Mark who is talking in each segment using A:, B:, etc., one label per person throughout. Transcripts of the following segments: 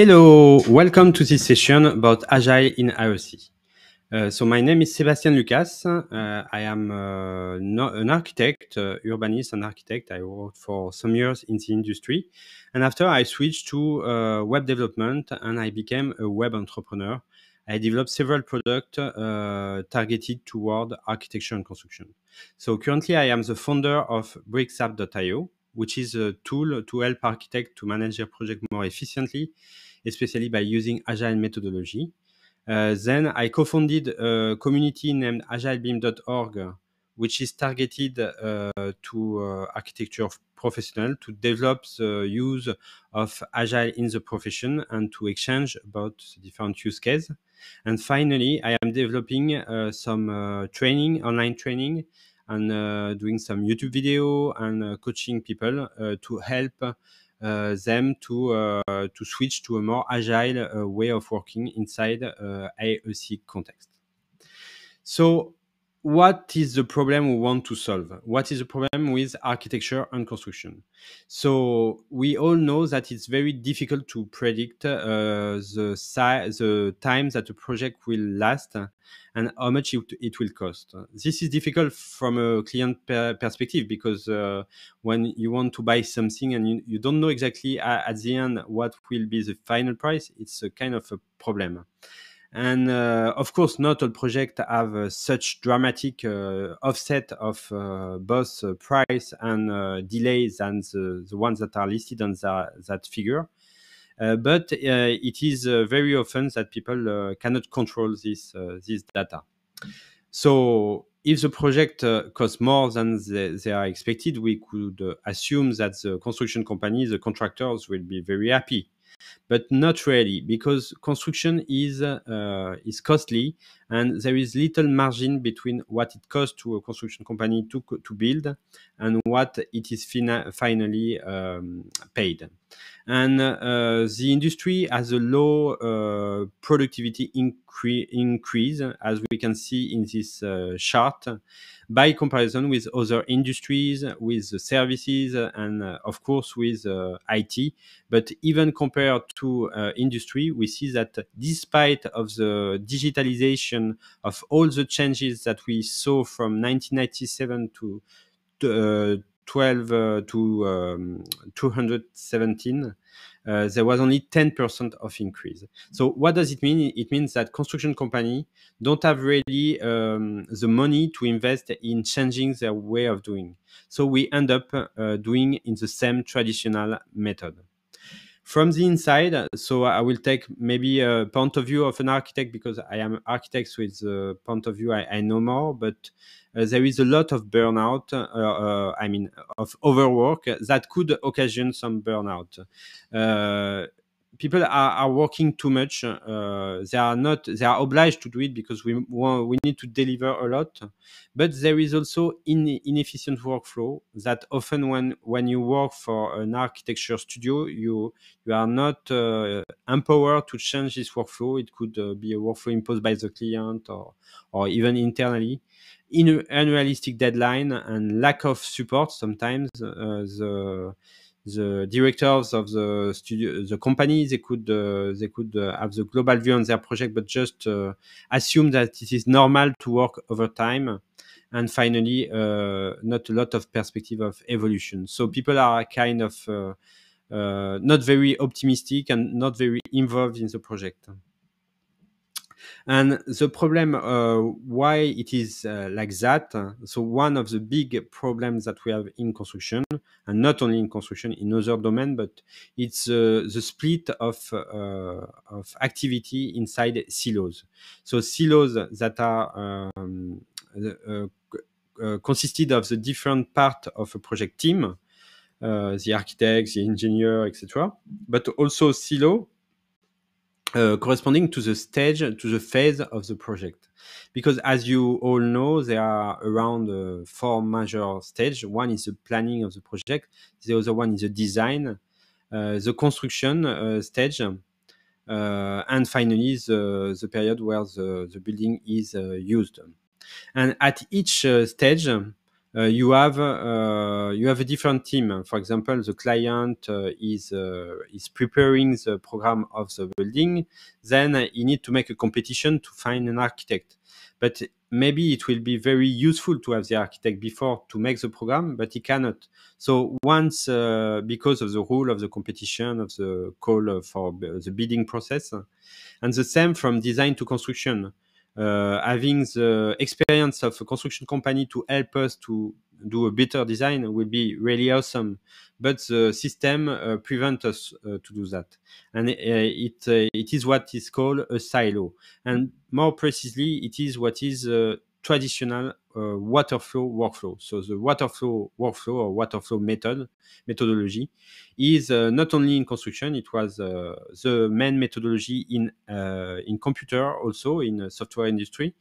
A: Hello, welcome to this session about Agile in IOC. Uh, so my name is Sebastian Lucas. Uh, I am uh, no, an architect, uh, urbanist and architect. I worked for some years in the industry. And after I switched to uh, web development and I became a web entrepreneur, I developed several products uh, targeted toward architecture and construction. So currently I am the founder of BrickSap.io, which is a tool to help architects to manage their project more efficiently especially by using agile methodology. Euh, then I co-founded a community named agilebeam.org, which is targeted uh, to uh, architecture professional to develop the use of agile in the profession and to exchange about different use cases. And finally, I am developing uh, some uh, training, online training, and uh, doing some YouTube video and uh, coaching people to help uh, them to uh, to switch to a more agile uh, way of working inside AEC context. So what is the problem we want to solve? What is the problem with architecture and construction? So we all know that it's very difficult to predict uh, the size, the time that a project will last, and how much it, it will cost. This is difficult from a client per perspective because uh, when you want to buy something and you, you don't know exactly at, uh, at the end what will be the final price, it's a kind of a problem. And uh, of course, not all projects have uh, such dramatic uh, offset of both price and delays and the, the, ones that are listed on that, that figure. Uh, but uh, it is uh, very often that people cannot control this this data. So if the project costs more than they, they, are expected, we could assume that the construction company, the contractors, will be very happy but not really because construction is uh, is costly and there is little margin between what it costs to a construction company to, to build and what it is fina- finally um, paid. And uh, the industry has a low uh, productivity incre increase, as we can see in this uh, chart, by comparison with other industries, with the services, and uh, of course with uh, IT. But even compared to uh, industry, we see that despite of the digitalization of all the changes that we saw from 1997 to, to uh, 12 uh, to um, 217, uh, there was only 10% of increase. So what does it mean? It means that construction company don't have really um, the money to invest in changing their way of doing. So we end up uh, doing in the same traditional method from the inside so i will take maybe a point of view of an architect because i am architects with the point of view i, I know more but uh, there is a lot of burnout uh, uh, i mean of overwork that could occasion some burnout uh, people are, are working too much. Uh, they are not. They are obliged to do it because we we need to deliver a lot. But there is also in, inefficient workflow that often when when you work for an architecture studio, you you are not uh, empowered to change this workflow. It could uh, be a workflow imposed by the client or or even internally. In unrealistic deadline and lack of support sometimes uh, the the directors of the studio, the company, they could uh, they could uh, have the global view on their project, but just uh, assume that it is normal to work over time. And finally, uh, not a lot of perspective of evolution. So people are kind of uh, uh, not very optimistic and not very involved in the project. And the problem uh, why it is uh, like that, so one of the big problems that we have in construction, and not only in construction, in other domain, but it's uh, the split of, uh, of activity inside silos. So silos that are um, uh, uh, consisted of the different part of a project team, the architects, the engineer, etc., but also silo uh, corresponding to the stage, to the phase of the project. Because as you all know, there are around uh, four major stages. One is the planning of the project, the other one is the design, uh, the construction uh, stage, uh, and finally the, the period where the, the building is used. And at each stage, uh, you have uh, you have a different team. For example, the client uh, is is preparing the program of the building. Then you need to make a competition to find an architect. But maybe it will be very useful to have the architect before to make the program, but he cannot. So once, uh, because of the rule of the competition, of the call for the bidding process, and the same from design to construction. Uh, having the experience of a construction company to help us to do a better design will be really awesome. But the system uh, prevents us uh, to do that, and uh, it uh, it is what is called a silo, and more precisely, it is what is uh, traditional uh, workflow. So the water workflow or water method methodology is uh, not only in construction; it was uh, the main methodology in uh, in computer, also in uh, software industry.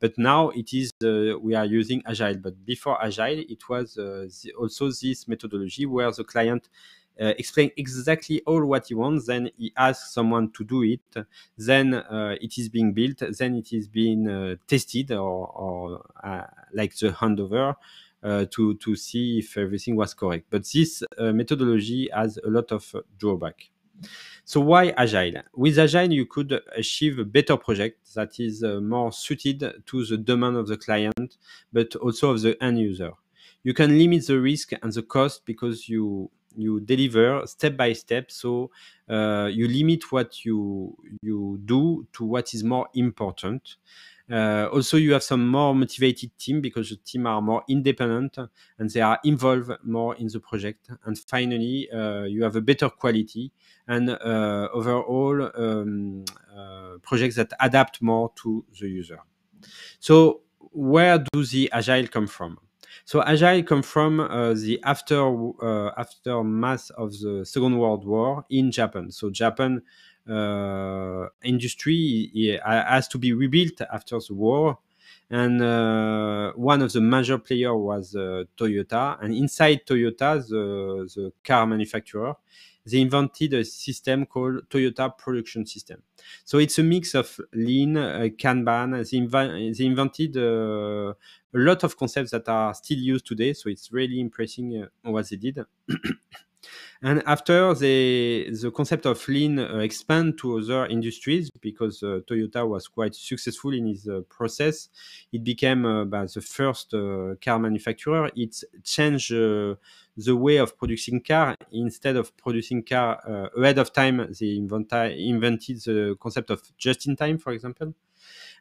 A: But now it is uh, we are using agile. But before agile, it was also this methodology where the client uh, explain exactly all what he wants. Then he asks someone to do it. Then uh, it is being built. Then it is being uh, tested or, or uh, like the handover uh, to to see if everything was correct. But this uh, methodology has a lot of drawback. So why agile? With agile, you could achieve a better project that is more suited to the demand of the client, but also of the end user. You can limit the risk and the cost because you you deliver step by step. So uh, you limit what you you do to what is more important. Uh, also, you have some more motivated team because the team are more independent and they are involved more in the project. And finally, uh, you have a better quality and uh, overall um, uh, projects that adapt more to the user. So, where do the agile come from? So agile come from uh, the after uh, aftermath of the Second World War in Japan. So Japan uh, industry has to be rebuilt after the war, and uh, one of the major player was uh, Toyota. And inside Toyota, the, the car manufacturer they invented a system called Toyota Production System. So it's a mix of lean, uh, Kanban. They, inv- they invented uh, a lot of concepts that are still used today. So it's really impressive uh, what they did. and after the the concept of lean uh, expand to other industries because uh, Toyota was quite successful in its uh, process. It became the first car manufacturer. It changed the way of producing car. Instead of producing car uh, ahead of time, they invented the concept of just in time, for example.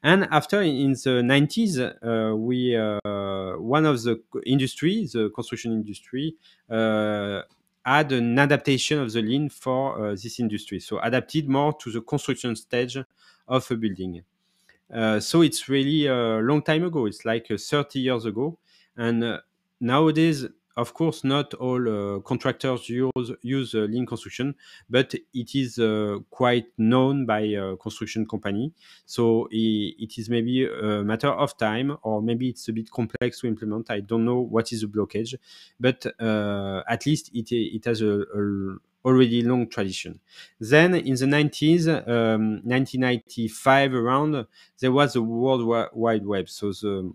A: And after in the 90s, uh, we uh, one of the industry, the construction industry, uh, had an adaptation of the lean for uh, this industry. So adapted more to the construction stage of a building. Uh, so it's really a long time ago. It's like 30 years ago, and nowadays of course, not all uh, contractors use, use uh, lean construction, but it is uh, quite known by construction company. So it, it is maybe a matter of time, or maybe it's a bit complex to implement. I don't know what is the blockage, but at least it it has a, a already long tradition. Then in the 90s, um, 1995 around, there was the World Wide Web. So the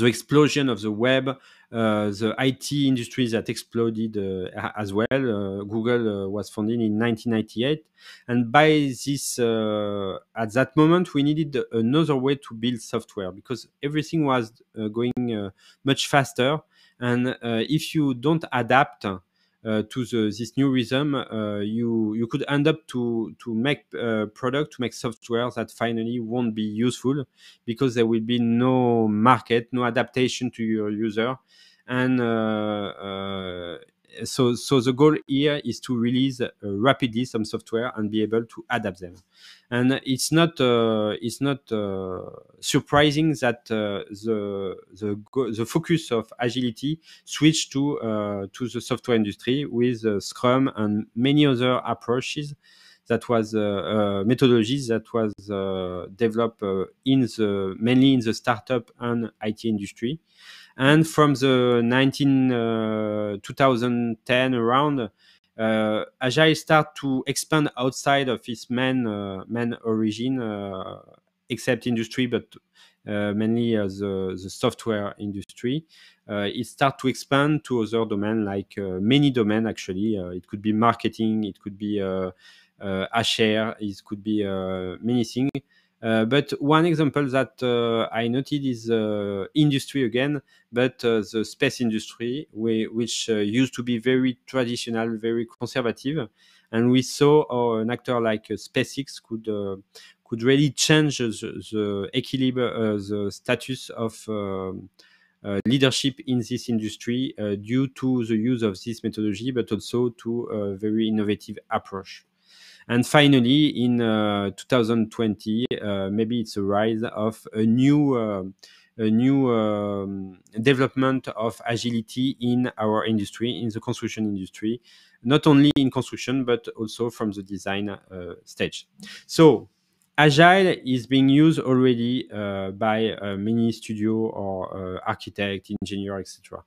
A: the explosion of the web, uh, the IT industry that exploded uh, as well. Uh, Google uh, was founded in 1998, and by this, uh, at that moment, we needed another way to build software because everything was uh, going much faster. And if you don't adapt, uh, to the, this new rhythm, uh, you you could end up to to make uh, product to make software that finally won't be useful because there will be no market, no adaptation to your user, and so so the goal here is to release uh, rapidly some software and be able to adapt them and it's not uh, it's not uh, surprising that uh, the the the focus of agility switched to uh, to the software industry with scrum and many other approaches that was methodologies that was developed in the mainly in the startup and IT industry and from the 19 uh, 2010 around, uh, Agile start to expand outside of its main uh, main origin, uh, except industry, but uh, mainly the the software industry. it start to expand to other domain, like many domain actually. it could be marketing, it could be HR, it could be many things. Uh, but one example that uh, I noted is uh, industry again, but the space industry, we, which used to be very traditional, very conservative, and we saw an actor like SpaceX could could really change the, the equilibrium, the status of um, uh, leadership in this industry uh, due to the use of this methodology, but also to a very innovative approach. And finally, in 2020, uh, uh, maybe it's a rise of a new uh, a new um, development of agility in our industry, in the construction industry, not only in construction, but also from the design uh, stage. So, agile is being used already uh, by uh, many studio or architect, engineer, etc.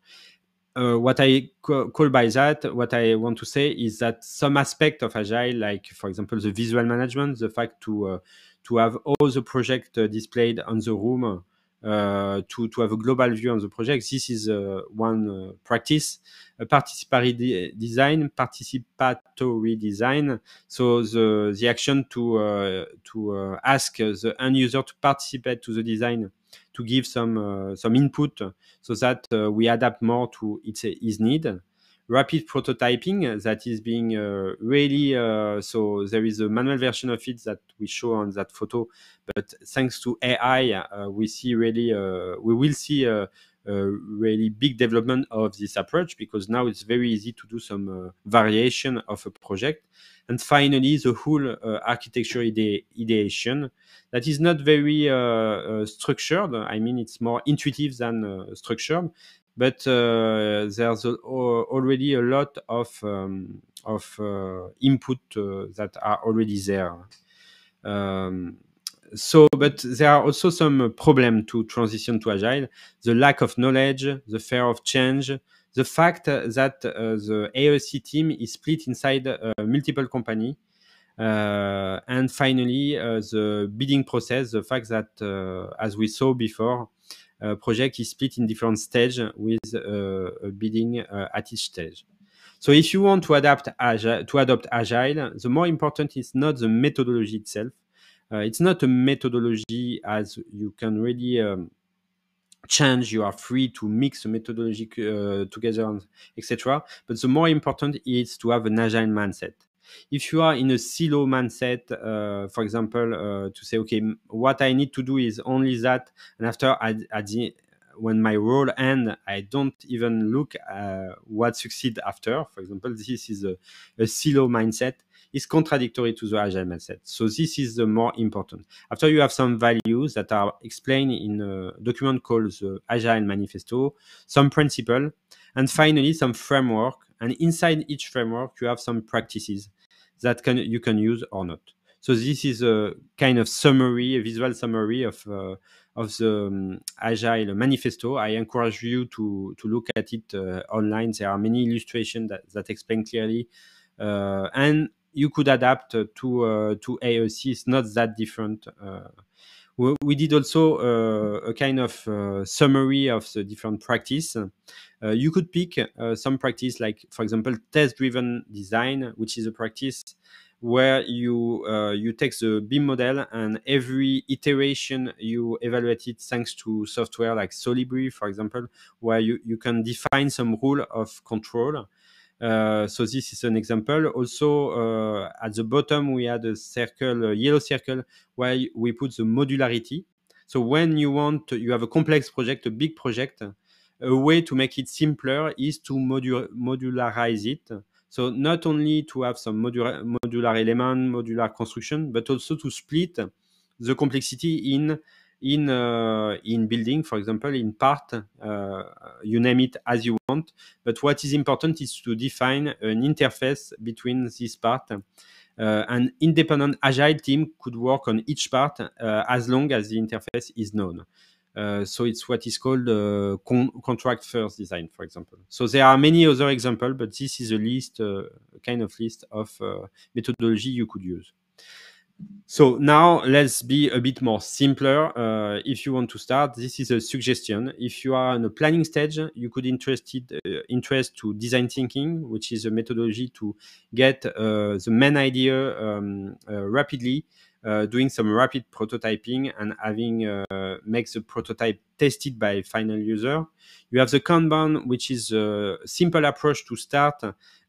A: Uh, what I call by that, what I want to say is that some aspect of Agile, like for example the visual management, the fact to uh, to have all the project uh, displayed on the room, uh, to to have a global view on the project, this is uh, one practice. A participatory de design, participatory design. So the the action to to ask the end user to participate to the design to give some uh, some input so that uh, we adapt more to its his need. Rapid prototyping that is being uh, really so there is a manual version of it that we show on that photo, but thanks to AI, we see really we will see really big development of this approach because now it's very easy to do some uh, variation of a project. And finally, the whole uh, architecture ide ideation that is not very uh, structured. I mean, it's more intuitive than structured, but uh, there's a, already a lot of um, of uh, input uh, that are already there. Um, so, but there are also some problems to transition to agile: the lack of knowledge, the fear of change, the fact that uh, the AOC team is split inside uh, multiple companies, uh, and finally the bidding process. The fact that, as we saw before, a project is split in different stages with uh, bidding uh, at each stage. So if you want to adapt to adopt agile, the more important is not the methodology itself, uh, it's not a methodology as you can really um, change you are free to mix the methodology uh, together etc but the more important is to have an agile mindset if you are in a silo mindset uh, for example uh, to say okay what i need to do is only that and after I, at the when my role end, I don't even look uh, what succeed after. For example, this is a, a silo mindset is contradictory to the agile mindset. So this is the more important. After you have some values that are explained in a document called the Agile Manifesto, some principle, and finally some framework. And inside each framework, you have some practices that can you can use or not. So this is a kind of summary, a visual summary of uh, of the um, Agile Manifesto. I encourage you to to look at it uh, online. There are many illustrations that, that explain clearly, uh, and you could adapt to uh, to AOC. It's not that different. Uh, we, we did also uh, a kind of summary of the different practice. you could pick some practice, like for example, test-driven design, which is a practice where you uh, you take the BIM model and every iteration you evaluate it thanks to software like Solibri, for example, where you, you can define some rule of control uh, so this is an example. Also, uh, at the bottom, we had a circle, a yellow circle, where we put the modularity. So when you want, you have a complex project, a big project, a way to make it simpler is to modu modularize it. So not only to have some modular, modular element, modular construction, but also to split the complexity in in uh, in building, for example, in part, uh, you name it as you want. But what is important is to define an interface between this part. Uh, an independent agile team could work on each part uh, as long as the interface is known. Uh, so it's what is called uh, con contract first design, for example. So there are many other examples, but this is a list, kind of list of methodology you could use. So now let's be a bit more simpler. Uh, if you want to start, this is a suggestion. If you are in a planning stage, you could interested uh, interest to design thinking, which is a methodology to get uh, the main idea um, uh, rapidly uh, doing some rapid prototyping and having uh, makes the prototype tested by final user. You have the Kanban, which is a simple approach to start,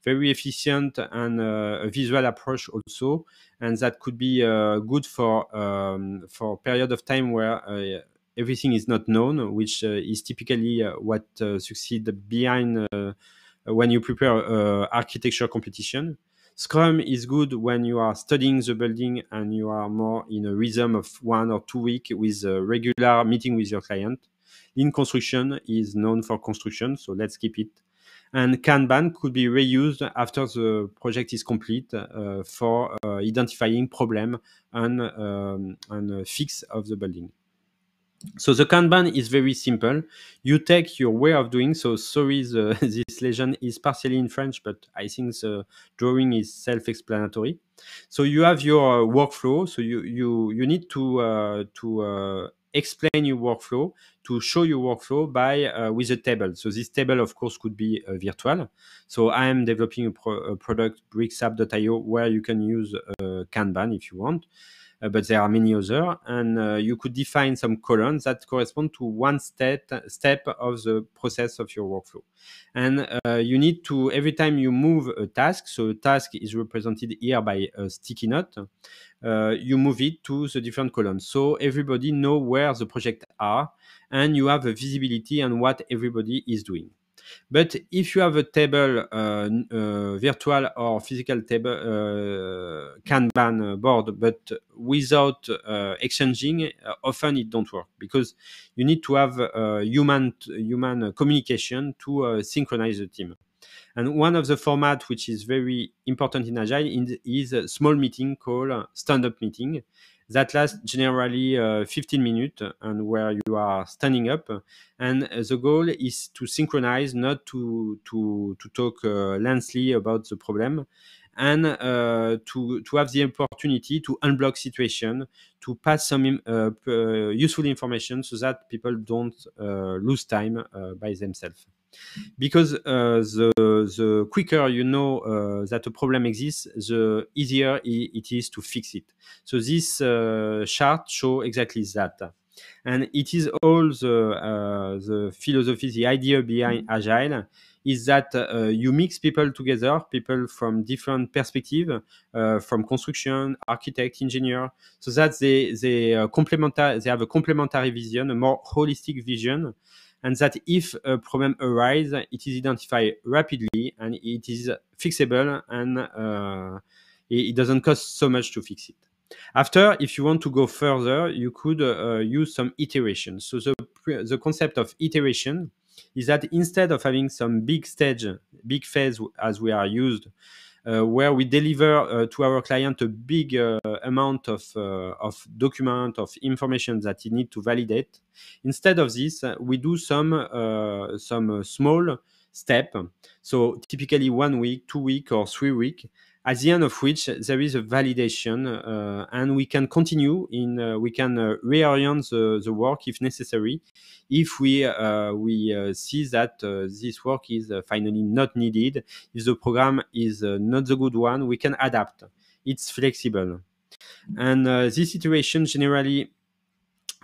A: very efficient and uh, a visual approach also, and that could be uh, good for um, for a period of time where everything is not known, which uh, is typically uh, what uh, succeed behind when you prepare architecture competition. Scrum is good when you are studying the building and you are more in a rhythm of one or two week with a regular meeting with your client. Lean construction is known for construction, so let's keep it. And Kanban could be reused after the project is complete uh, for uh, identifying problem and, um, and uh, fix of the building. So the Kanban is very simple. You take your way of doing. So sorry, the, this legend is partially in French, but I think the drawing is self-explanatory. So you have your uh, workflow. So you you you need to uh, to uh, explain your workflow, to show your workflow by uh, with a table. So this table, of course, could be uh, virtual. So I am developing a, pro a product bricksapp.io where you can use uh, Kanban if you want. Uh, but there are many other. And uh, you could define some columns that correspond to one step, step of the process of your workflow. And uh, you need to, every time you move a task, so a task is represented here by a sticky note, you move it to the different columns. So everybody know where the project are and you have a visibility on what everybody is doing. But if you have a table, uh, uh, virtual or physical table uh, Kanban board, but without exchanging, often it don't work because you need to have human human communication to synchronize the team. And one of the format which is very important in Agile is a small meeting called stand-up meeting that lasts generally uh, 15 minutes and where you are standing up. And the goal is to synchronize, not to, to, to talk uh, lengthily about the problem and uh, to, to have the opportunity to unblock situation, to pass some uh, uh, useful information so that people don't uh, lose time uh, by themselves because uh, the the quicker you know uh, that a problem exists, the easier it is to fix it. So this uh, chart shows exactly that, and it is all the uh, the philosophy, the idea behind mm-hmm. agile is that uh, you mix people together, people from different perspectives, uh, from construction, architect, engineer, so that they they uh, complement they have a complementary vision, a more holistic vision, and that if a problem arises, it is identified rapidly and it is fixable and uh, it, doesn't cost so much to fix it. After, if you want to go further, you could uh, use some iteration. So the, the concept of iteration is that instead of having some big stage, big phase as we are used uh, where we deliver uh, to our client a big uh, amount of, of document, of information that he need to validate. Instead of this, we do some, some small step. So typically one week, two week, or three week. At the end of which there is a validation, uh, and we can continue in uh, we can uh, reorient the, the work if necessary, if we uh, we uh, see that uh, this work is finally not needed, if the program is not the good one, we can adapt. It's flexible, and this situation generally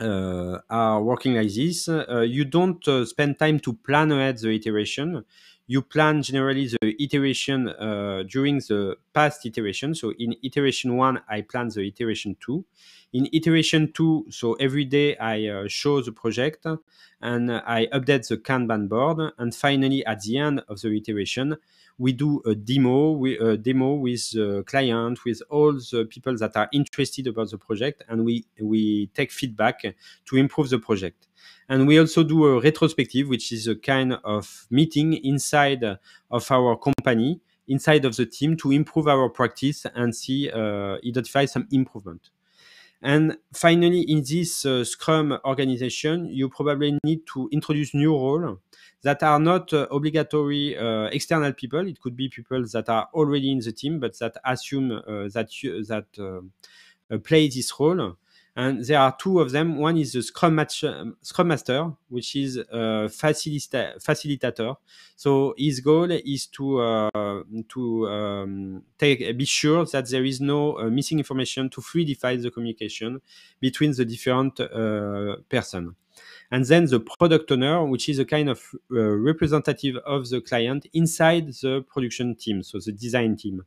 A: uh, are working like this. Uh, you don't uh, spend time to plan ahead the iteration. You plan generally the iteration uh, during the past iteration. So in iteration one, I plan the iteration two in iteration two, so every day I uh, show the project and I update the Kanban board. And finally, at the end of the iteration, we do a demo, we, a demo with the client, with all the people that are interested about the project, and we we take feedback to improve the project. And we also do a retrospective, which is a kind of meeting inside of our company, inside of the team, to improve our practice and see uh, identify some improvement. And finally, in this uh, Scrum organization, you probably need to introduce new roles that are not uh, obligatory uh, external people. It could be people that are already in the team, but that assume uh, that you, that uh, uh, play this role and there are two of them. One is the Scrum, match, Scrum Master, which is a facilita facilitator. So his goal is to uh, to um, take uh, be sure that there is no uh, missing information to fluidify the communication between the different uh, person and then the product owner, which is a kind of uh, representative of the client inside the production team, so the design team.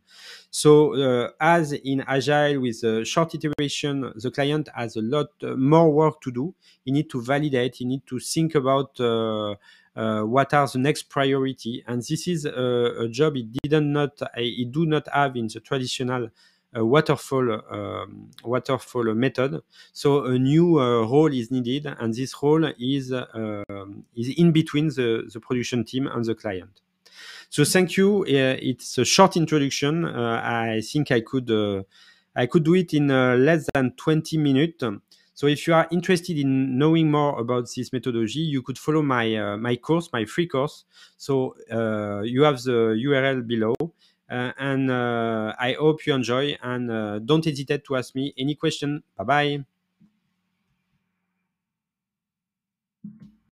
A: So uh, as in Agile with a short iteration, the client has a lot uh, more work to do. You need to validate, you need to think about uh, uh, what are the next priority. And this is a, a job it didn't not, it do not have in the traditional a waterfall um, waterfall method. So a new uh, role is needed, and this role is um, is in between the, the production team and the client. So thank you. Uh, it's a short introduction. Uh, I think I could I could do it in less than 20 minutes. So if you are interested in knowing more about this methodology, you could follow my uh, my course, my free course. So uh, you have the URL below, uh, and uh, I hope you enjoy. And uh, don't hesitate to ask me any question. Bye bye.